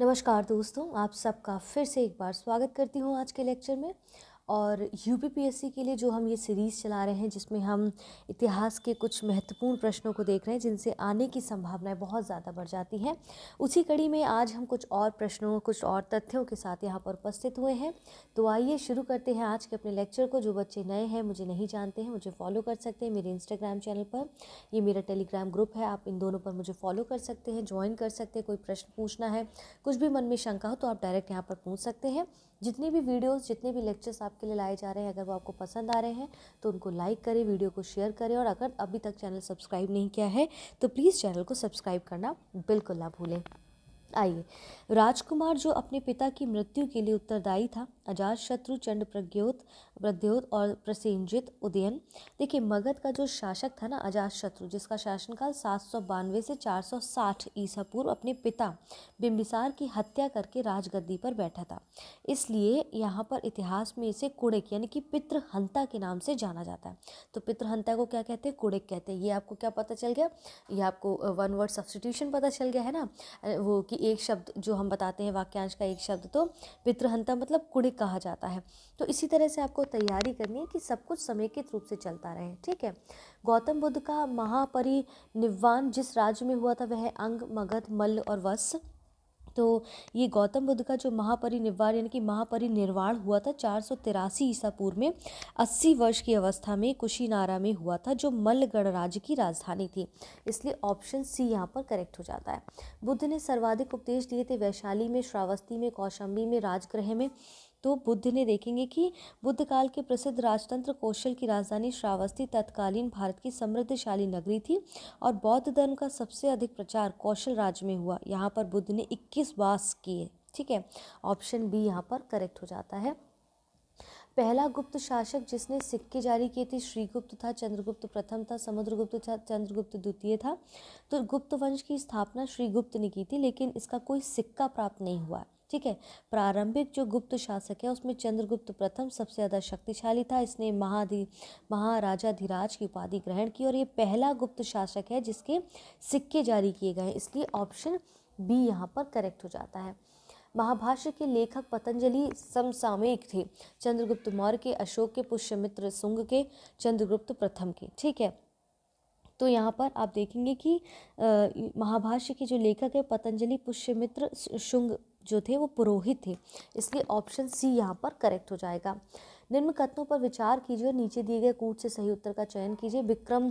नमस्कार दोस्तों आप सबका फिर से एक बार स्वागत करती हूँ आज के लेक्चर में और यू के लिए जो हम ये सीरीज़ चला रहे हैं जिसमें हम इतिहास के कुछ महत्वपूर्ण प्रश्नों को देख रहे हैं जिनसे आने की संभावनाएं बहुत ज़्यादा बढ़ जाती हैं उसी कड़ी में आज हम कुछ और प्रश्नों कुछ और तथ्यों के साथ यहाँ पर उपस्थित हुए हैं तो आइए शुरू करते हैं आज के अपने लेक्चर को जो बच्चे नए हैं मुझे नहीं जानते हैं मुझे फॉलो कर सकते हैं मेरे इंस्टाग्राम चैनल पर ये मेरा टेलीग्राम ग्रुप है आप इन दोनों पर मुझे फॉलो कर सकते हैं ज्वाइन कर सकते हैं कोई प्रश्न पूछना है कुछ भी मन में शंका हो तो आप डायरेक्ट यहाँ पर पूछ सकते हैं जितनी भी वीडियोस जितने भी लेक्चर्स आपके लिए लाए जा रहे हैं अगर वो आपको पसंद आ रहे हैं तो उनको लाइक करें वीडियो को शेयर करें और अगर अभी तक चैनल सब्सक्राइब नहीं किया है तो प्लीज़ चैनल को सब्सक्राइब करना बिल्कुल ना भूलें आइए राजकुमार जो अपने पिता की मृत्यु के लिए उत्तरदायी था शत्रु चंड प्रज्ञोत प्रद्योत और प्रसेंजित उदयन देखिए मगध का जो शासक था ना शत्रु जिसका शासनकाल सात सौ बानवे से चार सौ साठ ईसा पूर्व अपने पिता बिम्बिसार की हत्या करके राजगद्दी पर बैठा था इसलिए यहाँ पर इतिहास में इसे कुड़िक यानी कि पितृहंता के नाम से जाना जाता है तो पितृहंता को क्या कहते हैं कुड़िक कहते हैं ये आपको क्या पता चल गया ये आपको वन वर्ड सब्सटीट्यूशन पता चल गया है ना वो कि एक शब्द जो हम बताते हैं वाक्यांश का एक शब्द तो पितृहंता मतलब कुड़िक कहा जाता है तो इसी तरह से आपको तैयारी करनी है कि सब कुछ समेकित रूप से चलता रहे ठीक है गौतम बुद्ध का महापरिनिर्वाण जिस राज्य में हुआ था वह अंग मगध मल्ल और वस तो ये गौतम बुद्ध का जो महापरिनिर्वाण यानी कि महापरिनिर्वाण हुआ था चार सौ तिरासी ईसा पूर्व में अस्सी वर्ष की अवस्था में कुशीनारा में हुआ था जो मल्ल गणराज्य की राजधानी थी इसलिए ऑप्शन सी यहाँ पर करेक्ट हो जाता है बुद्ध ने सर्वाधिक उपदेश दिए थे वैशाली में श्रावस्ती में कौशंबी में राजगृह में तो बुद्ध ने देखेंगे कि बुद्ध काल के प्रसिद्ध राजतंत्र कौशल की राजधानी श्रावस्ती तत्कालीन भारत की समृद्धशाली नगरी थी और बौद्ध धर्म का सबसे अधिक प्रचार कौशल राज्य में हुआ यहाँ पर बुद्ध ने इक्कीस वास किए ठीक है ऑप्शन बी यहाँ पर करेक्ट हो जाता है पहला गुप्त शासक जिसने सिक्के जारी किए थे श्रीगुप्त था चंद्रगुप्त प्रथम था समुद्रगुप्त था चंद्रगुप्त द्वितीय था तो गुप्त वंश की स्थापना श्रीगुप्त ने की थी लेकिन इसका कोई सिक्का प्राप्त नहीं हुआ ठीक है प्रारंभिक जो गुप्त शासक है उसमें चंद्रगुप्त प्रथम सबसे ज़्यादा शक्तिशाली था इसने महाधि महाराजा धीराज की उपाधि ग्रहण की और ये पहला गुप्त शासक है जिसके सिक्के जारी किए गए इसलिए ऑप्शन बी यहाँ पर करेक्ट हो जाता है महाभाष्य के लेखक पतंजलि समसामयिक थे चंद्रगुप्त मौर्य के अशोक के पुष्यमित्र सुंग के चंद्रगुप्त प्रथम के ठीक है तो यहाँ पर आप देखेंगे कि महाभाष्य के जो लेखक है पतंजलि पुष्यमित्र शुंग जो थे वो पुरोहित थे इसलिए ऑप्शन सी यहाँ पर करेक्ट हो जाएगा निम्न कथनों पर विचार कीजिए और नीचे दिए गए कूट से सही उत्तर का चयन कीजिए विक्रम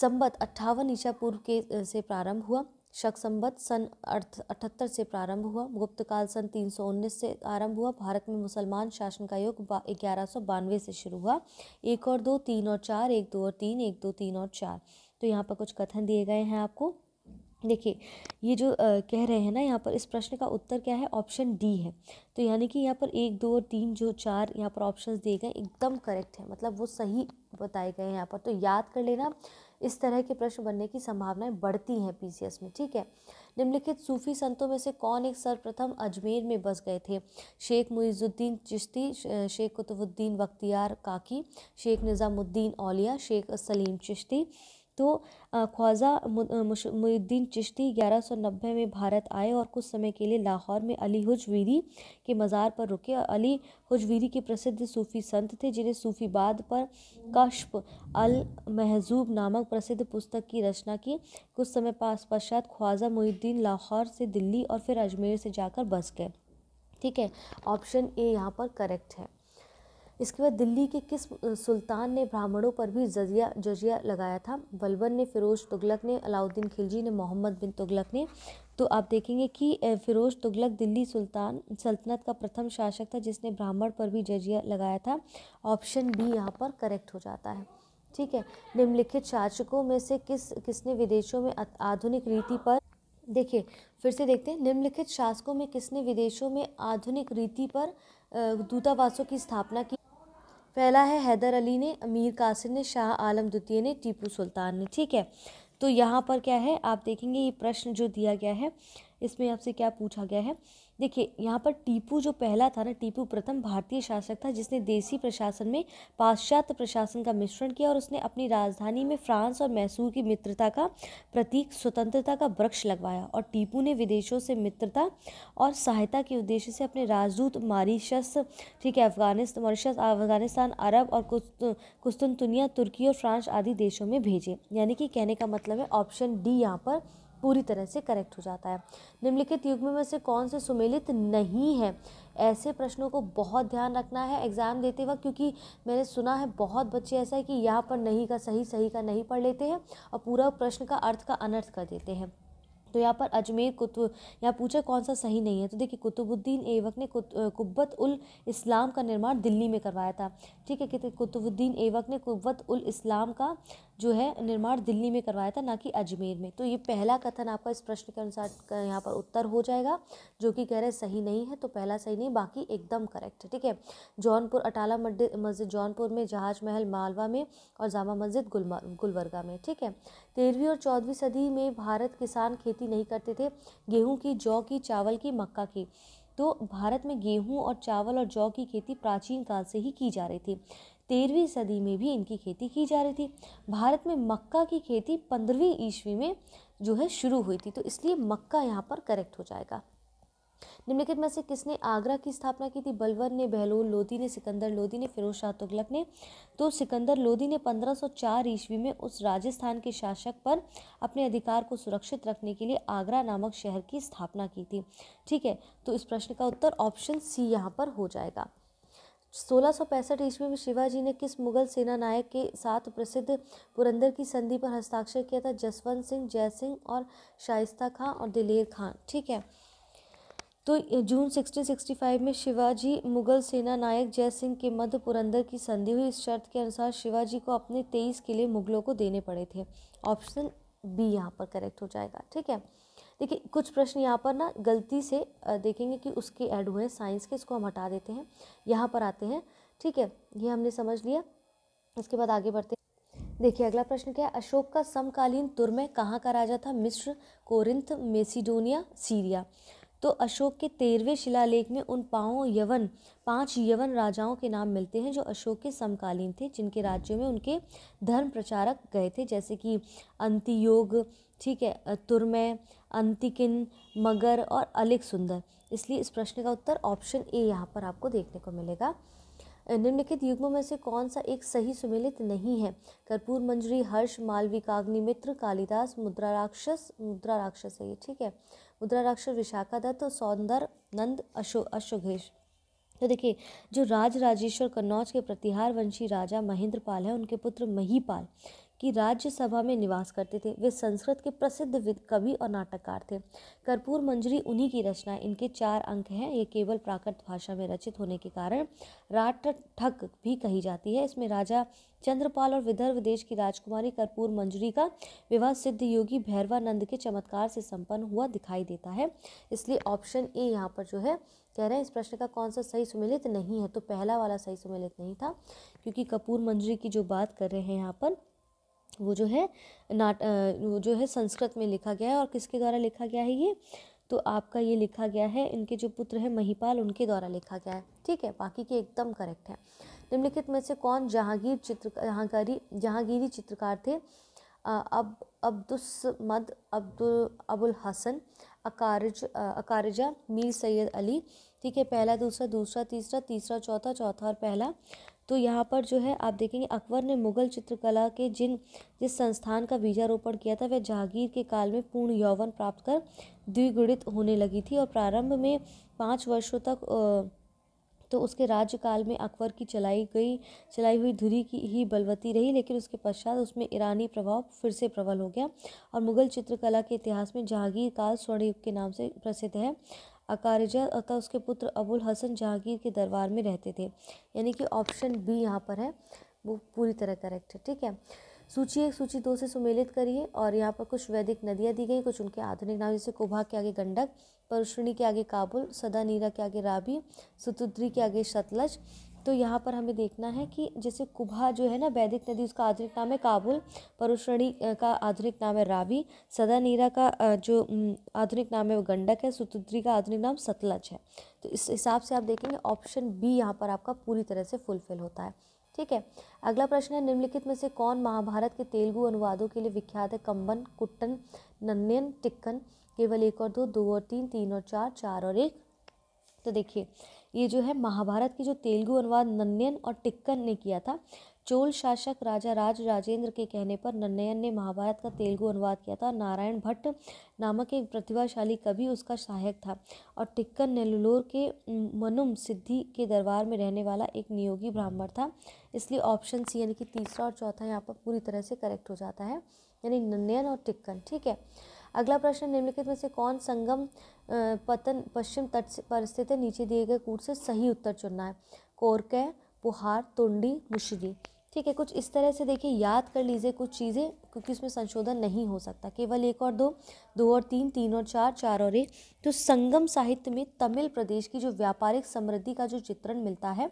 संबत अट्ठावन ईसा पूर्व के से प्रारंभ हुआ शक संबत सन अठहत्तर से प्रारंभ हुआ गुप्त काल सन उन्नीस से आरंभ हुआ भारत में मुसलमान शासन का युग ग्यारह सौ बानवे से शुरू हुआ एक और दो तीन और चार एक दो और तीन एक दो तीन और चार तो यहाँ पर कुछ कथन दिए गए हैं आपको देखिए ये जो आ, कह रहे हैं ना यहाँ पर इस प्रश्न का उत्तर क्या है ऑप्शन डी है तो यानी कि यहाँ पर एक दो और तीन जो चार यहाँ पर ऑप्शंस दिए गए एकदम करेक्ट है मतलब वो सही बताए गए हैं यहाँ पर तो याद कर लेना इस तरह के प्रश्न बनने की संभावनाएं बढ़ती हैं पीसीएस में ठीक है निम्नलिखित सूफी संतों में से कौन एक सर्वप्रथम अजमेर में बस गए थे शेख मुइजुद्दीन चिश्ती शेख कुतुबुद्दीन बख्तियार काकी शेख निज़ामुद्दीन औलिया शेख सलीम चिश्ती तो ख्वाजा मुद्दीन चिश्ती 1190 में भारत आए और कुछ समय के लिए लाहौर में अली हुजवीरी के मज़ार पर रुके अली हुजवीरी के प्रसिद्ध सूफ़ी संत थे जिन्हें सूफ़ीबाद पर कश्प अल महजूब नामक प्रसिद्ध पुस्तक की रचना की कुछ समय पास पश्चात ख्वाजा मुद्दीन लाहौर से दिल्ली और फिर अजमेर से जाकर बस गए ठीक है ऑप्शन ए यहाँ पर करेक्ट है इसके बाद दिल्ली के किस सुल्तान ने ब्राह्मणों पर भी जजिया जजिया लगाया था बलबन ने फ़िरोज़ तुगलक ने अलाउद्दीन खिलजी ने मोहम्मद बिन तुगलक ने तो आप देखेंगे कि फ़िरोज़ तुगलक दिल्ली सुल्तान सल्तनत का प्रथम शासक था जिसने ब्राह्मण पर भी जजिया लगाया था ऑप्शन बी यहाँ पर करेक्ट हो जाता है ठीक है निम्नलिखित शासकों में से किस किसने विदेशों में आधुनिक रीति पर देखिए फिर से देखते हैं निम्नलिखित शासकों में किसने विदेशों में आधुनिक रीति पर दूतावासों की स्थापना की पहला है हैदर अली ने अमीर कासिम ने शाह आलम द्वितीय ने टीपू सुल्तान ने ठीक है तो यहाँ पर क्या है आप देखेंगे ये प्रश्न जो दिया गया है इसमें आपसे क्या पूछा गया है देखिए यहाँ पर टीपू जो पहला था ना टीपू प्रथम भारतीय शासक था जिसने देसी प्रशासन में पाश्चात्य प्रशासन का मिश्रण किया और उसने अपनी राजधानी में फ्रांस और मैसूर की मित्रता का प्रतीक स्वतंत्रता का वृक्ष लगवाया और टीपू ने विदेशों से मित्रता और सहायता के उद्देश्य से अपने राजदूत मारीशस ठीक है अफगानिस्तान मॉरिशस अफगानिस्तान अरब और कुस्तुनतुनिया तुर्की और फ्रांस आदि देशों में भेजे यानी कि कहने का मतलब है ऑप्शन डी यहाँ पर पूरी तरह से करेक्ट हो जाता है निम्नलिखित युग्म में से कौन से सुमेलित नहीं है ऐसे प्रश्नों को बहुत ध्यान रखना है एग्ज़ाम देते वक्त क्योंकि मैंने सुना है बहुत बच्चे ऐसा है कि यहाँ पर नहीं का सही सही का नहीं पढ़ लेते हैं और पूरा प्रश्न का अर्थ का अनर्थ कर देते हैं तो यहाँ पर अजमेर कुतुब यहाँ पूछा कौन सा सही नहीं है तो देखिए कुतुबुद्दीन एवक ने कुब्बत उल इस्लाम का निर्माण दिल्ली में करवाया था ठीक है कितने कुतुबुद्दीन एवक ने कुब्बत उल इस्लाम का जो है निर्माण दिल्ली में करवाया था ना कि अजमेर में तो ये पहला कथन आपका इस प्रश्न के अनुसार यहाँ पर उत्तर हो जाएगा जो कि कह रहे सही नहीं है तो पहला सही नहीं बाकी एकदम करेक्ट है ठीक है जौनपुर अटाला मस्जिद जौनपुर में जहाज महल मालवा में और जामा मस्जिद गुलवर्गा में ठीक है तेरहवीं और चौदहवीं सदी में भारत किसान खेती नहीं करते थे गेहूँ की जौ की चावल की मक्का की तो भारत में गेहूँ और चावल और जौ की खेती प्राचीन काल से ही की जा रही थी तेरहवीं सदी में भी इनकी खेती की जा रही थी भारत में मक्का की खेती पंद्रहवीं ईस्वी में जो है शुरू हुई थी तो इसलिए मक्का यहाँ पर करेक्ट हो जाएगा निम्नलिखित में से किसने आगरा की स्थापना की थी बलवर ने बहलोल लोधी ने सिकंदर लोधी ने फिरोज शाह तुगलक ने तो सिकंदर लोधी ने 1504 ईस्वी में उस राजस्थान के शासक पर अपने अधिकार को सुरक्षित रखने के लिए आगरा नामक शहर की स्थापना की थी ठीक है तो इस प्रश्न का उत्तर ऑप्शन सी यहाँ पर हो जाएगा सोलह सौ पैंसठ ईस्वी में शिवाजी ने किस मुगल सेना नायक के साथ प्रसिद्ध पुरंदर की संधि पर हस्ताक्षर किया था जसवंत सिंह जय सिंह और शाइस्ता खां और दिलेर खां ठीक है तो जून 1665 में शिवाजी मुगल सेना नायक जय सिंह के मध्य पुरंदर की संधि हुई इस शर्त के अनुसार शिवाजी को अपने तेईस किले मुगलों को देने पड़े थे ऑप्शन बी यहाँ पर करेक्ट हो जाएगा ठीक है देखिए कुछ प्रश्न यहाँ पर ना गलती से देखेंगे कि उसके ऐड हुए हैं साइंस के इसको हम हटा देते हैं यहाँ पर आते हैं ठीक है ये हमने समझ लिया इसके बाद आगे बढ़ते देखिए अगला प्रश्न क्या है अशोक का समकालीन तुर्मय कहाँ का राजा था मिस्र कोरिंथ मेसिडोनिया सीरिया तो अशोक के तेरहवें शिलालेख में उन पाँव यवन पांच यवन राजाओं के नाम मिलते हैं जो अशोक के समकालीन थे जिनके राज्यों में उनके धर्म प्रचारक गए थे जैसे कि अंतियोग ठीक है तुरमय अंतिकिन मगर और अलिक सुंदर इसलिए इस प्रश्न का उत्तर ऑप्शन ए यहाँ पर आपको देखने को मिलेगा निम्नलिखित युग्मों में से कौन सा एक सही सुमेलित नहीं है कर्पूर मंजरी हर्ष मालविकाग्निमित्र कालिदास मुद्रा राक्षस मुद्रा राक्षस है ये ठीक है मुद्रा राक्षस विशाखा दत्त सौंदर नंद अशो अशोघेश तो देखिए जो राज राजेश्वर कन्नौज के प्रतिहार वंशी राजा महेंद्र पाल है उनके पुत्र महीपाल की राज्यसभा में निवास करते थे वे संस्कृत के प्रसिद्ध कवि और नाटककार थे कर्पूर मंजरी उन्हीं की रचना इनके चार अंक हैं ये केवल प्राकृत भाषा में रचित होने के कारण राट ठक भी कही जाती है इसमें राजा चंद्रपाल और विदर्भ देश की राजकुमारी कर्पूर मंजरी का विवाह सिद्ध योगी भैरवानंद के चमत्कार से संपन्न हुआ दिखाई देता है इसलिए ऑप्शन ए यहाँ पर जो है कह रहे हैं इस प्रश्न का कौन सा सही सुमिलित नहीं है तो पहला वाला सही सुमिलित नहीं था क्योंकि कपूर मंजरी की जो बात कर रहे हैं यहाँ पर वो जो है नाट वो जो है संस्कृत में लिखा गया है और किसके द्वारा लिखा गया है ये तो आपका ये लिखा गया है इनके जो पुत्र है महीपाल उनके द्वारा लिखा गया है ठीक है बाकी के एकदम करेक्ट है निम्नलिखित में से कौन जहांगीर चित्र जहांगारी जहांगीरी चित्रकार थे अब अब्दुलसमद अब्दुल अबुल हसन अकारज अकारजा मीर सैयद अली ठीक है पहला दूसरा दूसरा तीसरा तीसरा चौथा चौथा और पहला तो यहाँ पर जो है आप देखेंगे अकबर ने मुगल चित्रकला के जिन जिस संस्थान का बीजारोपण किया था वह जहांगीर के काल में पूर्ण यौवन प्राप्त कर द्विगुणित होने लगी थी और प्रारंभ में पाँच वर्षों तक तो उसके राज्यकाल में अकबर की चलाई गई चलाई हुई धुरी की ही बलवती रही लेकिन उसके पश्चात उसमें ईरानी प्रभाव फिर से प्रबल हो गया और मुगल चित्रकला के इतिहास में जहांगीर काल स्वर्णयुग के नाम से प्रसिद्ध है अकारजा तथा उसके पुत्र अबुल हसन जहांगीर के दरबार में रहते थे यानी कि ऑप्शन बी यहाँ पर है वो पूरी तरह करेक्ट है ठीक है सूची एक सूची दो से सुमेलित करिए और यहाँ पर कुछ वैदिक नदियाँ दी गई कुछ उनके आधुनिक नाम जैसे कुभा के आगे गंडक परुष्णी के आगे काबुल सदा नीरा के आगे राबी सुतुद्री के आगे सतलज तो यहाँ पर हमें देखना है कि जैसे कुभा जो है ना वैदिक नदी उसका आधुनिक नाम है काबुल परुश्रणी का आधुनिक नाम है रावी सदा नीरा का जो आधुनिक नाम है वो गंडक है सुतुद्री का आधुनिक नाम सतलज है तो इस हिसाब से आप देखेंगे ऑप्शन बी यहाँ पर आपका पूरी तरह से फुलफिल होता है ठीक है अगला प्रश्न है निम्नलिखित में से कौन महाभारत के तेलुगु अनुवादों के लिए विख्यात है कंबन कुट्टन नन्यन टिक्कन केवल एक और दो दो और तीन तीन और चार चार और एक तो देखिए ये जो है महाभारत की जो तेलुगु अनुवाद नन्यन और टिक्कन ने किया था चोल शासक राजा राज राजेंद्र के कहने पर नन्नयन ने महाभारत का तेलुगु अनुवाद किया था नारायण भट्ट नामक एक प्रतिभाशाली कवि उसका सहायक था और टिक्कन नेल्लोर के मनुम सिद्धि के दरबार में रहने वाला एक नियोगी ब्राह्मण था इसलिए ऑप्शन सी यानी कि तीसरा और चौथा यहाँ पर पूरी तरह से करेक्ट हो जाता है यानी नन्नयन और टिक्कन ठीक है अगला प्रश्न निम्नलिखित में से कौन संगम पतन पश्चिम तट पर स्थित नीचे दिए गए कूट से सही उत्तर चुनना है कोरके पुहार तुंडी मुशरी ठीक है कुछ इस तरह से देखिए याद कर लीजिए कुछ चीज़ें क्योंकि उसमें संशोधन नहीं हो सकता केवल एक और दो दो और तीन तीन और चार चार और एक तो संगम साहित्य में तमिल प्रदेश की जो व्यापारिक समृद्धि का जो चित्रण मिलता है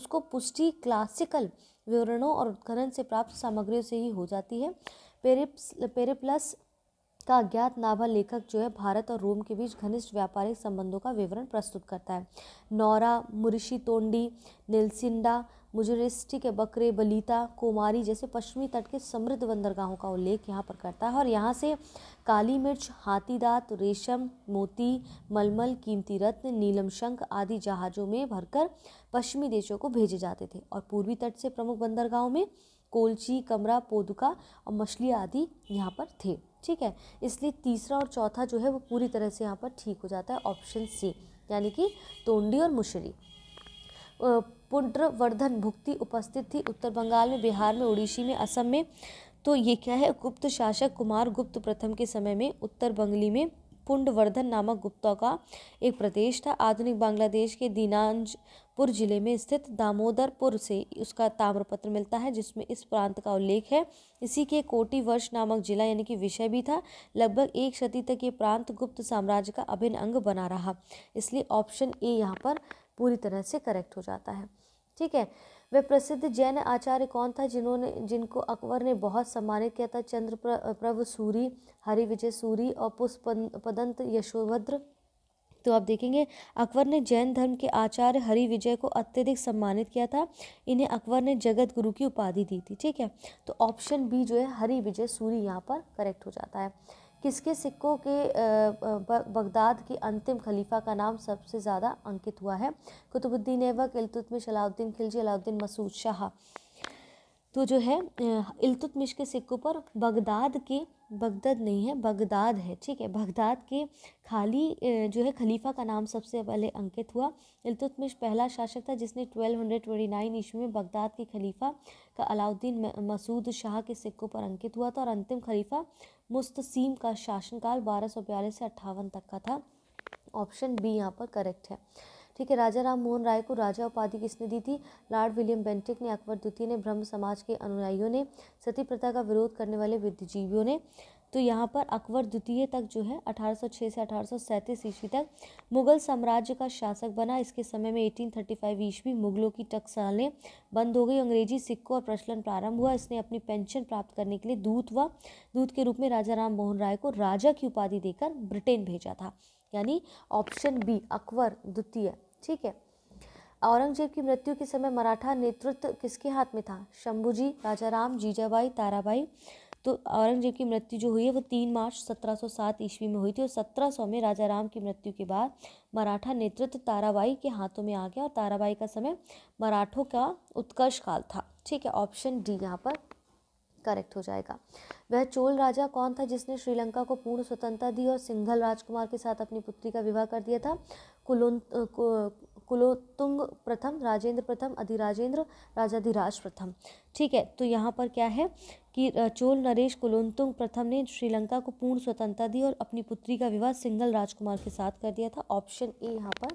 उसको पुष्टि क्लासिकल विवरणों और उत्खनन से प्राप्त सामग्रियों से ही हो जाती है पेरिप्स पेरिप्लस का अज्ञात नाभा लेखक जो है भारत और रोम के बीच घनिष्ठ व्यापारिक संबंधों का विवरण प्रस्तुत करता है नौरा मुरिशी तोंडी नेलसिंडा मुजरिस्टी के बकरे बलीता कुमारी जैसे पश्चिमी तट के समृद्ध बंदरगाहों का उल्लेख यहाँ पर करता है और यहाँ से काली मिर्च हाथी दांत रेशम मोती मलमल कीमती रत्न नीलम शंख आदि जहाज़ों में भरकर पश्चिमी देशों को भेजे जाते थे और पूर्वी तट से प्रमुख बंदरगाहों में कोलची कमरा पोदुका और मछली आदि यहाँ पर थे ठीक है इसलिए तीसरा और चौथा जो है वो पूरी तरह से यहाँ पर ठीक हो जाता है ऑप्शन सी यानी कि तोंडी और मुशरी पुनर्वर्धन भुक्ति उपस्थित थी उत्तर बंगाल में बिहार में उड़ीसी में असम में तो ये क्या है गुप्त शासक कुमार गुप्त प्रथम के समय में उत्तर बंगली में पुंडवर्धन नामक गुप्ता का एक प्रदेश था आधुनिक बांग्लादेश के दीनाजपुर जिले में स्थित दामोदरपुर से उसका ताम्रपत्र मिलता है जिसमें इस प्रांत का उल्लेख है इसी के कोटी वर्ष नामक जिला यानी कि विषय भी था लगभग एक सदी तक ये प्रांत गुप्त साम्राज्य का अभिन्न अंग बना रहा इसलिए ऑप्शन ए यहाँ पर पूरी तरह से करेक्ट हो जाता है ठीक है वह प्रसिद्ध जैन आचार्य कौन था जिन्होंने जिनको अकबर ने बहुत सम्मानित किया था चंद्र प्रभु सूरी हरि विजय सूरी और पुष्प पदंत यशोभद्र तो आप देखेंगे अकबर ने जैन धर्म के आचार्य हरि विजय को अत्यधिक सम्मानित किया था इन्हें अकबर ने जगत गुरु की उपाधि दी थी ठीक है तो ऑप्शन बी जो है हरि विजय सूरी यहाँ पर करेक्ट हो जाता है किसके सिक्कों के बगदाद के अंतिम खलीफा का नाम सबसे ज़्यादा अंकित हुआ है कुतुबुद्दीन एवक अलतुतमिश अलाउद्दीन खिलजी अलाउद्दीन मसूद शाह तो जो है अलतुतमिश के सिक्कों पर बगदाद के बगदद नहीं है बगदाद है ठीक है बगदाद के खाली जो है खलीफा का नाम सबसे पहले अंकित हुआ इलतुतमिश पहला शासक था जिसने 1229 ईस्वी में बगदाद के खलीफा का अलाउद्दीन मसूद शाह के सिक्कों पर अंकित हुआ था और अंतिम खलीफा मुस्तसीम का शासनकाल बारह से अट्ठावन तक का था ऑप्शन बी यहाँ पर करेक्ट है ठीक है राजा राम मोहन राय को राजा उपाधि किसने दी थी लॉर्ड विलियम बेंटिक ने अकबर द्वितीय ने ब्रह्म समाज के अनुयायियों ने सती प्रथा का विरोध करने वाले बुद्धिजीवियों ने तो यहाँ पर अकबर द्वितीय तक जो है 1806 से अठारह ईस्वी तक मुगल साम्राज्य का शासक बना इसके समय में 1835 थर्टी ईस्वी मुगलों की टकसालें बंद हो गई अंग्रेजी सिक्कों और प्रचलन प्रारंभ हुआ इसने अपनी पेंशन प्राप्त करने के लिए दूत व दूत के रूप में राजा राम मोहन राय को राजा की उपाधि देकर ब्रिटेन भेजा था यानी ऑप्शन बी अकबर द्वितीय ठीक है औरंगजेब की मृत्यु के समय मराठा नेतृत्व किसके हाथ में था शंभुजी राजाराम जीजाबाई ताराबाई तो औरंगजेब की मृत्यु जो हुई है वो तीन मार्च 1707 ईस्वी में हुई थी और 1700 में राजा राम की मृत्यु के बाद मराठा नेतृत्व ताराबाई के हाथों में आ गया और ताराबाई का समय मराठों का उत्कर्ष काल था ठीक है ऑप्शन डी यहाँ पर करेक्ट हो जाएगा वह चोल राजा कौन था जिसने श्रीलंका को पूर्ण स्वतंत्रता दी और सिंघल राजकुमार के साथ अपनी पुत्री का विवाह कर दिया था कुलों कुलोतुंग प्रथम राजेंद्र प्रथम अधिराजेंद्र राजाधिराज प्रथम ठीक है तो यहाँ पर क्या है कि चोल नरेश कुलोतुंग प्रथम ने श्रीलंका को पूर्ण स्वतंत्रता दी और अपनी पुत्री का विवाह सिंगल राजकुमार के साथ कर दिया था ऑप्शन ए यहाँ पर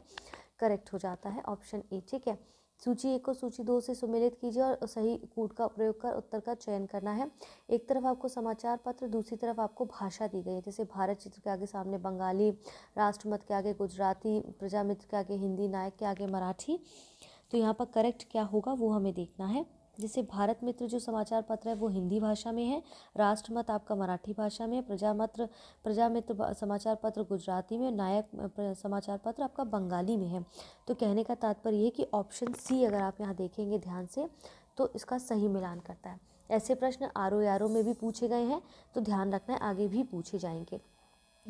करेक्ट हो जाता है ऑप्शन ए ठीक है सूची एक को सूची दो से सुमेलित कीजिए और सही कूट का प्रयोग कर उत्तर का चयन करना है एक तरफ आपको समाचार पत्र दूसरी तरफ आपको भाषा दी गई है जैसे भारत चित्र के आगे सामने बंगाली राष्ट्रमत के आगे गुजराती प्रजामित्र के आगे हिंदी नायक के आगे मराठी तो यहाँ पर करेक्ट क्या होगा वो हमें देखना है जैसे भारत मित्र जो समाचार पत्र है वो हिंदी भाषा में है राष्ट्रमत आपका मराठी भाषा में प्रजा मित्र समाचार पत्र गुजराती में नायक समाचार पत्र आपका बंगाली में है तो कहने का तात्पर्य है कि ऑप्शन सी अगर आप यहाँ देखेंगे ध्यान से तो इसका सही मिलान करता है ऐसे प्रश्न आर ओ में भी पूछे गए हैं तो ध्यान रखना है आगे भी पूछे जाएंगे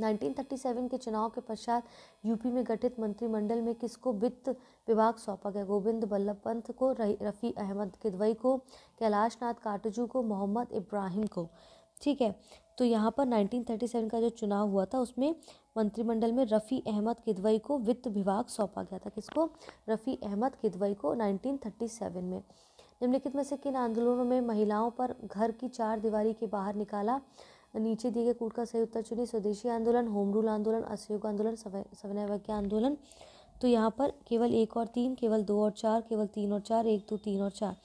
1937 के चुनाव के पश्चात यूपी में गठित मंत्रिमंडल में किसको वित्त विभाग सौंपा गया गोविंद बल्लभ पंत को रफ़ी अहमद किदवई को कैलाश नाथ काटजू को मोहम्मद इब्राहिम को ठीक है तो यहाँ पर 1937 का जो चुनाव हुआ था उसमें मंत्रिमंडल में रफ़ी अहमद किदवई को वित्त विभाग सौंपा गया था किसको रफ़ी अहमद किदवई को नाइनटीन में निम्नलिखित में से किन आंदोलनों में महिलाओं पर घर की चार दीवारी के बाहर निकाला नीचे दिए गए कूट का सही उत्तर चुनिए स्वदेशी आंदोलन होम रूल आंदोलन असहयोग आंदोलन सवनैवाक्य आंदोलन तो यहाँ पर केवल एक और तीन केवल दो और चार केवल तीन और चार एक दो तीन और चार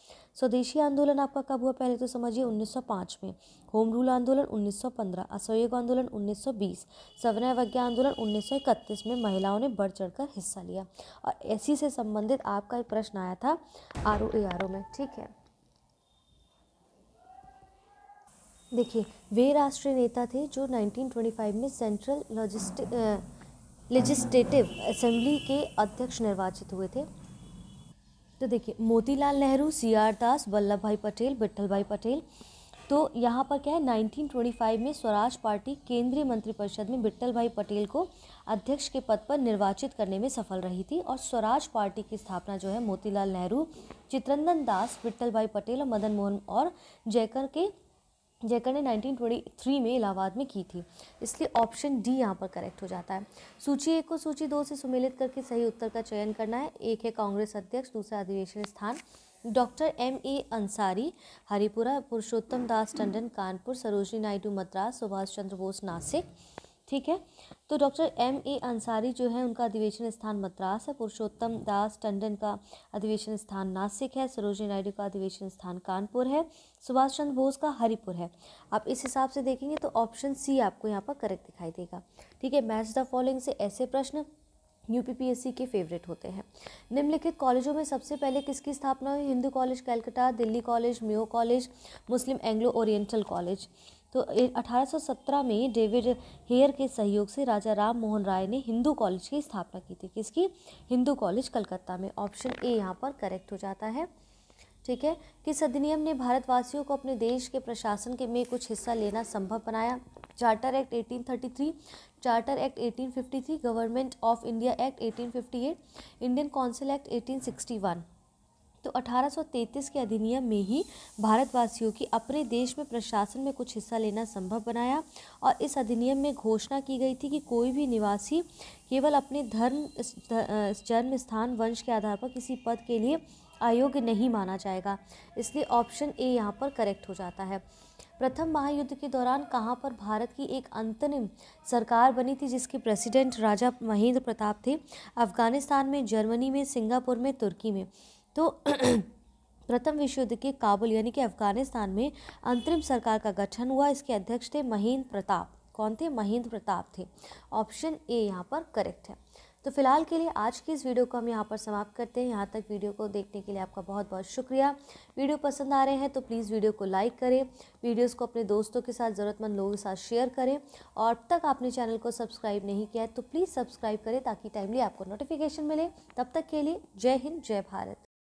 स्वदेशी आंदोलन आपका कब हुआ पहले तो समझिए 1905 में होम रूल आंदोलन 1915 असहयोग आंदोलन 1920 सवनैवज्ञ आंदोलन 1931 में महिलाओं ने बढ़ चढ़कर हिस्सा लिया और ऐसी से संबंधित आपका एक प्रश्न आया था R O A R O में ठीक है देखिए वे राष्ट्रीय नेता थे जो 1925 में सेंट्रल लेजिस्लेटिव असेंबली के अध्यक्ष निर्वाचित हुए थे तो देखिए Motilal Nehru C R Das Vallabhbhai Patel Vitthal भाई पटेल तो यहाँ पर क्या है 1925 में स्वराज पार्टी केंद्रीय मंत्रिपरिषद में विट्ठल भाई पटेल को अध्यक्ष के पद पर निर्वाचित करने में सफल रही थी और स्वराज पार्टी की स्थापना जो है मोतीलाल नेहरू चित्रंदन दास विट्ठल भाई पटेल और मदन मोहन और जयकर के जयकर ने 1923 में इलाहाबाद में की थी इसलिए ऑप्शन डी यहाँ पर करेक्ट हो जाता है सूची एक को सूची दो से सुमेलित करके सही उत्तर का चयन करना है एक है कांग्रेस अध्यक्ष दूसरा अधिवेशन स्थान doctor M A Ansari Haripura Purushottam Das Tandon Kanpur Sarojini Naidu Madras Subhash Chandra Bose Nashik ठीक है तो डॉक्टर एम ए अंसारी जो है उनका अधिवेशन स्थान मद्रास है पुरुषोत्तम दास टंडन का अधिवेशन स्थान नासिक है सरोजनी नायडू का अधिवेशन स्थान कानपुर है सुभाष चंद्र बोस का हरिपुर है आप इस हिसाब से देखेंगे तो ऑप्शन सी आपको यहाँ पर करेक्ट दिखाई देगा ठीक है मैच द फॉलोइंग से ऐसे प्रश्न यूपीपीएससी के फेवरेट होते हैं निम्नलिखित कॉलेजों में सबसे पहले किसकी स्थापना हुई Hindu college Calcutta Delhi college Mayo college Muslim Anglo Oriental college तो 1817 में डेविड हेयर के सहयोग से राजा राम मोहन राय ने हिंदू कॉलेज की स्थापना की थी किसकी हिंदू कॉलेज कलकत्ता में ऑप्शन ए यहाँ पर करेक्ट हो जाता है ठीक है किस अधिनियम ने भारतवासियों को अपने देश के प्रशासन के में कुछ हिस्सा लेना संभव बनाया charter act 1833, charter act 1853, government of India act 1858, Indian council act 1861 तो 1833 के अधिनियम में ही भारतवासियों की अपने देश में प्रशासन में कुछ हिस्सा लेना संभव बनाया और इस अधिनियम में घोषणा की गई थी कि कोई भी निवासी केवल अपने धर्म जन्म स्थान वंश के आधार पर किसी पद के लिए अयोग्य नहीं माना जाएगा इसलिए ऑप्शन ए यहाँ पर करेक्ट हो जाता है प्रथम महायुद्ध के दौरान कहाँ पर भारत की एक अंतरिम सरकार बनी थी जिसके प्रेसिडेंट राजा महेंद्र प्रताप थे अफगानिस्तान में जर्मनी में सिंगापुर में तुर्की में तो प्रथम विश्व युद्ध के काबुल यानी कि अफगानिस्तान में अंतरिम सरकार का गठन हुआ इसके अध्यक्ष थे महेंद्र प्रताप कौन थे महेंद्र प्रताप थे ऑप्शन ए यहाँ पर करेक्ट है तो फिलहाल के लिए आज की इस वीडियो को हम यहाँ पर समाप्त करते हैं यहाँ तक वीडियो को देखने के लिए आपका बहुत बहुत शुक्रिया वीडियो पसंद आ रहे हैं तो प्लीज़ वीडियो को लाइक करें वीडियोस को अपने दोस्तों के साथ ज़रूरतमंद लोगों के साथ शेयर करें और अब तक आपने चैनल को सब्सक्राइब नहीं किया है तो प्लीज़ सब्सक्राइब करें ताकि टाइमली आपको नोटिफिकेशन मिले तब तक के लिए जय हिंद जय भारत